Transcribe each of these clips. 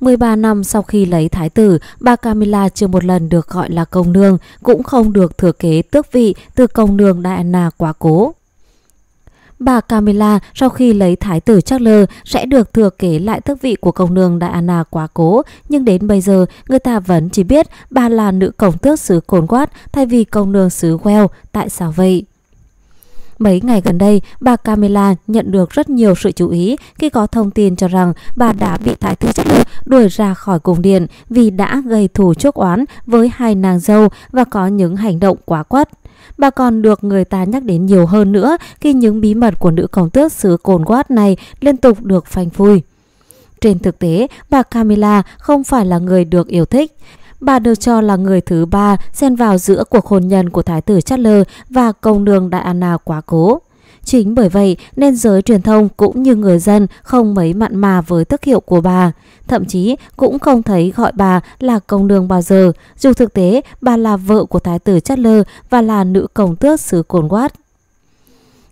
13 năm sau khi lấy thái tử, bà Camilla chưa một lần được gọi là công nương, cũng không được thừa kế tước vị từ công nương Diana quá cố. Bà Camilla sau khi lấy thái tử Charles sẽ được thừa kế lại tước vị của công nương Diana quá cố, nhưng đến bây giờ người ta vẫn chỉ biết bà là nữ công tước xứ Cornwall thay vì công nương xứ Wales, tại sao vậy? Mấy ngày gần đây, bà Camilla nhận được rất nhiều sự chú ý khi có thông tin cho rằng bà đã bị Thái Thư Chất Lực đuổi ra khỏi cung điện vì đã gây thù chuốc oán với hai nàng dâu và có những hành động quá quất. Bà còn được người ta nhắc đến nhiều hơn nữa khi những bí mật của nữ công tước xứ Cồn Quát này liên tục được phanh phui. Trên thực tế, bà Camilla không phải là người được yêu thích. Bà được cho là người thứ ba xen vào giữa cuộc hôn nhân của Thái tử Chatler và công nương Diana quá cố. Chính bởi vậy nên giới truyền thông cũng như người dân không mấy mặn mà với tước hiệu của bà. Thậm chí cũng không thấy gọi bà là công nương bao giờ, dù thực tế bà là vợ của Thái tử Chatler và là nữ công tước xứ Cornwall.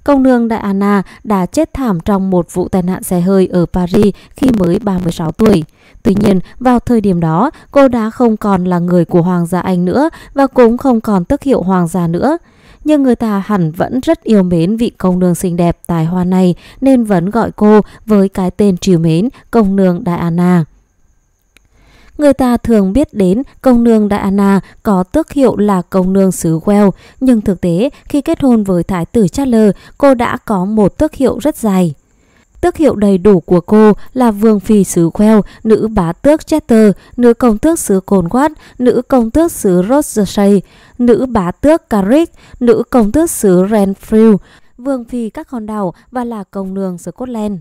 Công nương Diana đã chết thảm trong một vụ tai nạn xe hơi ở Paris khi mới 36 tuổi. Tuy nhiên, vào thời điểm đó, cô đã không còn là người của Hoàng gia Anh nữa và cũng không còn tước hiệu Hoàng gia nữa. Nhưng người ta hẳn vẫn rất yêu mến vị công nương xinh đẹp tài hoa này nên vẫn gọi cô với cái tên trìu mến công nương Diana. Người ta thường biết đến công nương Diana có tước hiệu là công nương xứ Wales, nhưng thực tế khi kết hôn với thái tử Charles, cô đã có một tước hiệu rất dài. Tước hiệu đầy đủ của cô là Vương Phi xứ Wales, nữ bá tước Chester, nữ công tước xứ Cornwall, nữ công tước xứ Rochester, nữ bá tước Carrick, nữ công tước xứ Renfrew, Vương Phi các hòn đảo và là công nương Scotland.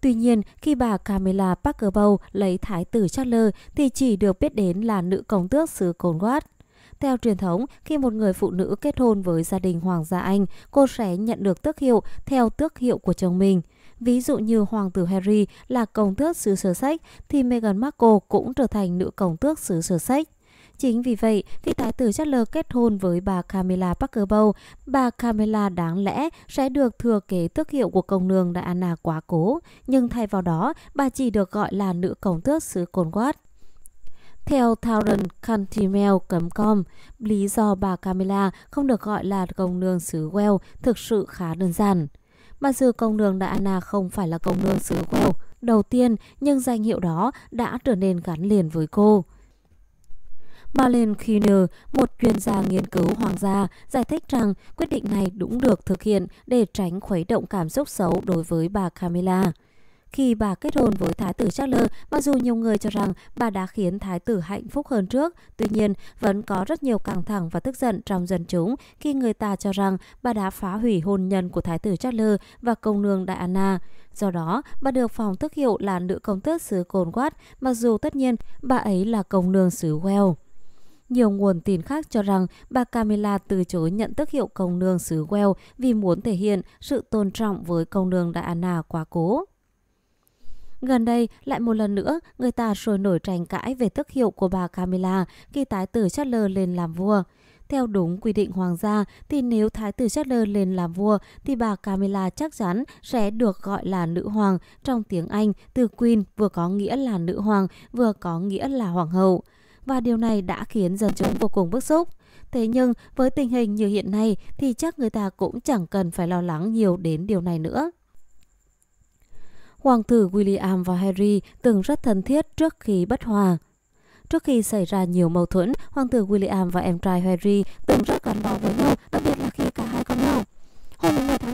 Tuy nhiên, khi bà Camilla Parker Bowles lấy thái tử Charles thì chỉ được biết đến là nữ công tước xứ Cornwall. Theo truyền thống, khi một người phụ nữ kết hôn với gia đình Hoàng gia Anh, cô sẽ nhận được tước hiệu theo tước hiệu của chồng mình. Ví dụ như Hoàng tử Harry là công tước xứ Sussex thì Meghan Markle cũng trở thành nữ công tước xứ Sussex. Chính vì vậy, khi Thái tử Charles kết hôn với bà Camilla Parker Bow, bà Camilla đáng lẽ sẽ được thừa kế tước hiệu của công nương Diana quá cố, nhưng thay vào đó, bà chỉ được gọi là nữ công tước xứ Cornwall. Theo Tauren Cantimel cấm com, lý do bà Camilla không được gọi là công nương xứ Wales thực sự khá đơn giản. Mặc dù công nương Diana không phải là công nương xứ Wales đầu tiên, nhưng danh hiệu đó đã trở nên gắn liền với cô. Marlene Kuhner, một chuyên gia nghiên cứu hoàng gia, giải thích rằng quyết định này đúng được thực hiện để tránh khuấy động cảm xúc xấu đối với bà Camilla. Khi bà kết hôn với Thái tử Charles, mặc dù nhiều người cho rằng bà đã khiến Thái tử hạnh phúc hơn trước, tuy nhiên vẫn có rất nhiều căng thẳng và tức giận trong dân chúng khi người ta cho rằng bà đã phá hủy hôn nhân của Thái tử Charles và công nương Diana. Do đó, bà được phòng tước hiệu là nữ công tước xứ Cornwall, mặc dù tất nhiên bà ấy là công nương xứ Wales. Nhiều nguồn tin khác cho rằng bà Camilla từ chối nhận tước hiệu công nương xứ Wales vì muốn thể hiện sự tôn trọng với công nương Diana quá cố. Gần đây, lại một lần nữa, người ta sôi nổi tranh cãi về tước hiệu của bà Camilla khi tái tử Charles lên làm vua. Theo đúng quy định hoàng gia thì nếu thái tử Charles lên làm vua thì bà Camilla chắc chắn sẽ được gọi là nữ hoàng. Trong tiếng Anh, từ queen vừa có nghĩa là nữ hoàng vừa có nghĩa là hoàng hậu và điều này đã khiến dân chúng vô cùng bức xúc. Thế nhưng với tình hình như hiện nay thì chắc người ta cũng chẳng cần phải lo lắng nhiều đến điều này nữa. Hoàng tử William và Harry từng rất thân thiết trước khi bất hòa. Trước khi xảy ra nhiều mâu thuẫn, hoàng tử William và em trai Harry từng rất gắn bó với nhau,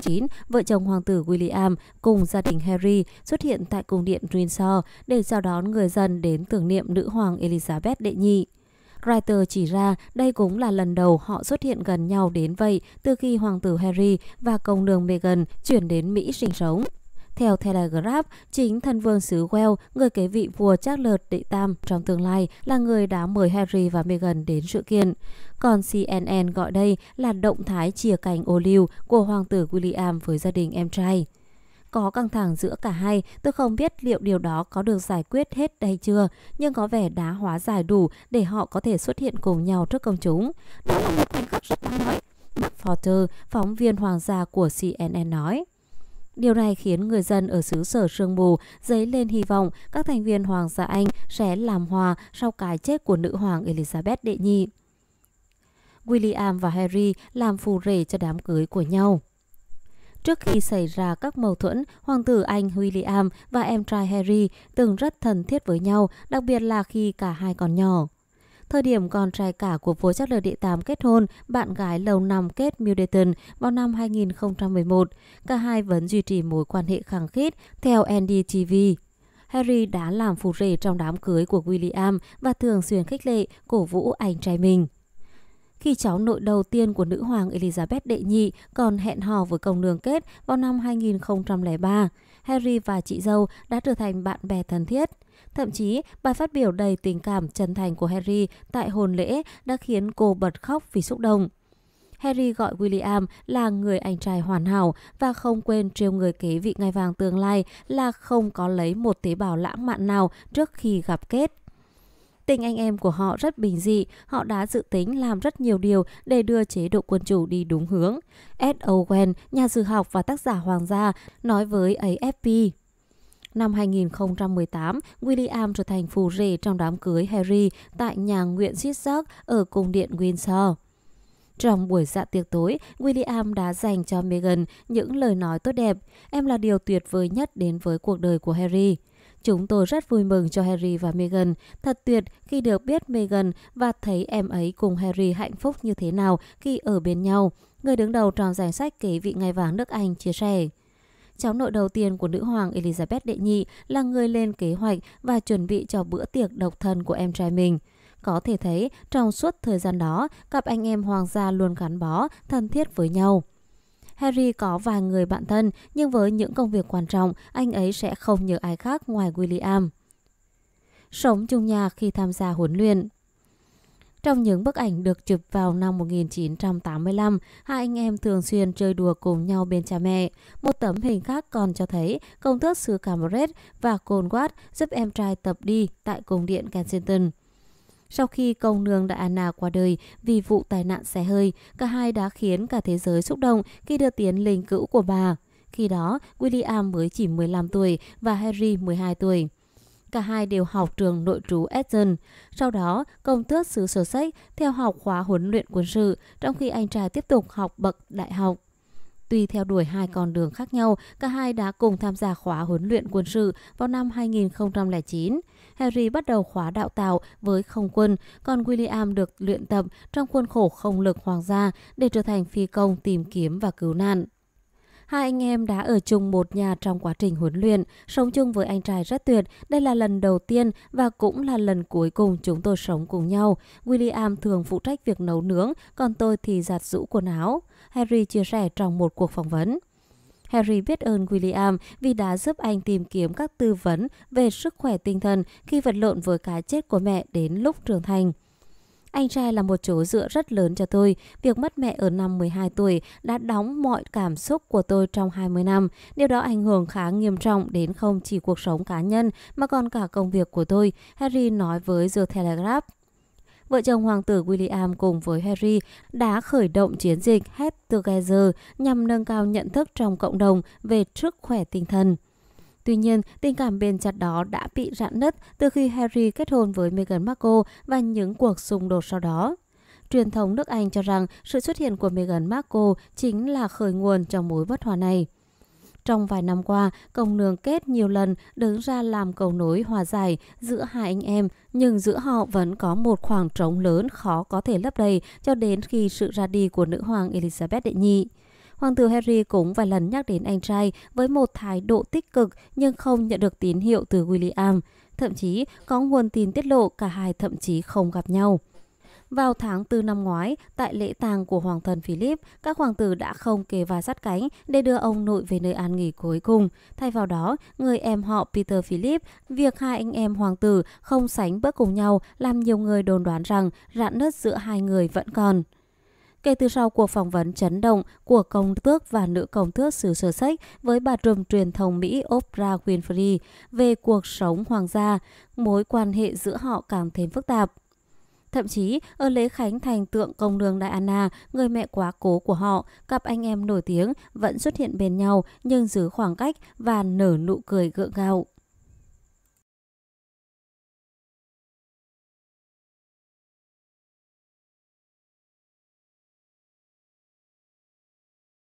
19, vợ chồng hoàng tử William cùng gia đình Harry xuất hiện tại cung điện Windsor để chào đón người dân đến tưởng niệm nữ hoàng Elizabeth đệ nhị. Reuters chỉ ra đây cũng là lần đầu họ xuất hiện gần nhau đến vậy từ khi hoàng tử Harry và công nương Meghan chuyển đến Mỹ sinh sống. Theo Telegraph, chính thân vương xứ Wales, người kế vị vua Charles đệ tam trong tương lai là người đã mời Harry và Meghan đến sự kiện. Còn CNN gọi đây là động thái chia cành ô liu của hoàng tử William với gia đình em trai có căng thẳng giữa cả hai, tôi không biết liệu điều đó có được giải quyết hết đây chưa, nhưng có vẻ đã hóa giải đủ để họ có thể xuất hiện cùng nhau trước công chúng. Đó là một khoảnh khắc rất đáng nói. Mark Porter, phóng viên hoàng gia của CNN nói. Điều này khiến người dân ở xứ sở Sương Mù dấy lên hy vọng các thành viên Hoàng gia Anh sẽ làm hòa sau cái chết của nữ hoàng Elizabeth đệ nhị. William và Harry làm phù rể cho đám cưới của nhau. Trước khi xảy ra các mâu thuẫn, hoàng tử Anh William và em trai Harry từng rất thân thiết với nhau, đặc biệt là khi cả hai còn nhỏ. Thời điểm còn trai cả của vua Charles đệ địa tám kết hôn, bạn gái lâu năm kết Middleton vào năm 2011. Cả hai vẫn duy trì mối quan hệ khăng khít theo NDTV. Harry đã làm phù rể trong đám cưới của William và thường xuyên khích lệ, cổ vũ anh trai mình khi cháu nội đầu tiên của nữ hoàng Elizabeth đệ nhị còn hẹn hò với công nương kết vào năm 2003. Harry và chị dâu đã trở thành bạn bè thân thiết. Thậm chí, bài phát biểu đầy tình cảm chân thành của Harry tại hôn lễ đã khiến cô bật khóc vì xúc động. Harry gọi William là người anh trai hoàn hảo và không quên trêu người kế vị ngai vàng tương lai là không có lấy một tế bào lãng mạn nào trước khi gặp kết. Tình anh em của họ rất bình dị, họ đã dự tính làm rất nhiều điều để đưa chế độ quân chủ đi đúng hướng. Ed Owen, nhà sử học và tác giả Hoàng gia, nói với AFP. Năm 2018, William trở thành phù rể trong đám cưới Harry tại nhà nguyện Sitsak ở cung điện Windsor. Trong buổi dạ tiệc tối, William đã dành cho Meghan những lời nói tốt đẹp. Em là điều tuyệt vời nhất đến với cuộc đời của Harry. Chúng tôi rất vui mừng cho Harry và Meghan. Thật tuyệt khi được biết Meghan và thấy em ấy cùng Harry hạnh phúc như thế nào khi ở bên nhau. Người đứng đầu trong danh sách kế vị ngai vàng nước Anh chia sẻ cháu nội đầu tiên của nữ hoàng Elizabeth đệ nhị là người lên kế hoạch và chuẩn bị cho bữa tiệc độc thân của em trai mình. Có thể thấy, trong suốt thời gian đó, cặp anh em hoàng gia luôn gắn bó, thân thiết với nhau. Harry có vài người bạn thân, nhưng với những công việc quan trọng, anh ấy sẽ không nhớ ai khác ngoài William. Sống chung nhà khi tham gia huấn luyện trong những bức ảnh được chụp vào năm 1985, hai anh em thường xuyên chơi đùa cùng nhau bên cha mẹ. Một tấm hình khác còn cho thấy công tước xứ Cambridge và Cornwall giúp em trai tập đi tại cung điện Kensington. Sau khi công nương Diana qua đời vì vụ tai nạn xe hơi, cả hai đã khiến cả thế giới xúc động khi đưa tiến linh cữu của bà. Khi đó, William mới chỉ 15 tuổi và Harry 12 tuổi. Cả hai đều học trường nội trú Eton. Sau đó, công tước xứ Sussex theo học khóa huấn luyện quân sự, trong khi anh trai tiếp tục học bậc đại học. Tuy theo đuổi hai con đường khác nhau, cả hai đã cùng tham gia khóa huấn luyện quân sự vào năm 2009. Harry bắt đầu khóa đạo tạo với không quân, còn William được luyện tập trong khuôn khổ không lực hoàng gia để trở thành phi công tìm kiếm và cứu nạn hai anh em đã ở chung một nhà trong quá trình huấn luyện, sống chung với anh trai rất tuyệt. Đây là lần đầu tiên và cũng là lần cuối cùng chúng tôi sống cùng nhau. William thường phụ trách việc nấu nướng, còn tôi thì giặt rũ quần áo. Harry chia sẻ trong một cuộc phỏng vấn. Harry biết ơn William vì đã giúp anh tìm kiếm các tư vấn về sức khỏe tinh thần khi vật lộn với cái chết của mẹ đến lúc trưởng thành. Anh trai là một chỗ dựa rất lớn cho tôi. Việc mất mẹ ở năm 12 tuổi đã đóng mọi cảm xúc của tôi trong 20 năm. Điều đó ảnh hưởng khá nghiêm trọng đến không chỉ cuộc sống cá nhân mà còn cả công việc của tôi, Harry nói với The Telegraph vợ chồng hoàng tử William cùng với Harry đã khởi động chiến dịch Head Together nhằm nâng cao nhận thức trong cộng đồng về sức khỏe tinh thần. Tuy nhiên, tình cảm bền chặt đó đã bị rạn nứt từ khi Harry kết hôn với Meghan Markle và những cuộc xung đột sau đó. Truyền thống nước Anh cho rằng sự xuất hiện của Meghan Markle chính là khởi nguồn cho mối bất hòa này. Trong vài năm qua, công nương kết nhiều lần đứng ra làm cầu nối hòa giải giữa hai anh em, nhưng giữa họ vẫn có một khoảng trống lớn khó có thể lấp đầy cho đến khi sự ra đi của nữ hoàng Elizabeth đệ nhị. Hoàng tử Harry cũng vài lần nhắc đến anh trai với một thái độ tích cực nhưng không nhận được tín hiệu từ William. Thậm chí, có nguồn tin tiết lộ cả hai thậm chí không gặp nhau. Vào tháng 4 năm ngoái, tại lễ tang của hoàng thân Philip, các hoàng tử đã không kề vai sát cánh để đưa ông nội về nơi an nghỉ cuối cùng. Thay vào đó, người em họ Peter Philip, việc hai anh em hoàng tử không sánh bước cùng nhau làm nhiều người đồn đoán rằng rạn nứt giữa hai người vẫn còn. Kể từ sau cuộc phỏng vấn chấn động của công tước và nữ công tước xứ sở sách với bà trùm truyền thông Mỹ Oprah Winfrey về cuộc sống hoàng gia, mối quan hệ giữa họ càng thêm phức tạp. Thậm chí, ở lễ khánh thành tượng công nương Đại Anna, người mẹ quá cố của họ, cặp anh em nổi tiếng vẫn xuất hiện bên nhau nhưng giữ khoảng cách và nở nụ cười gượng gạo.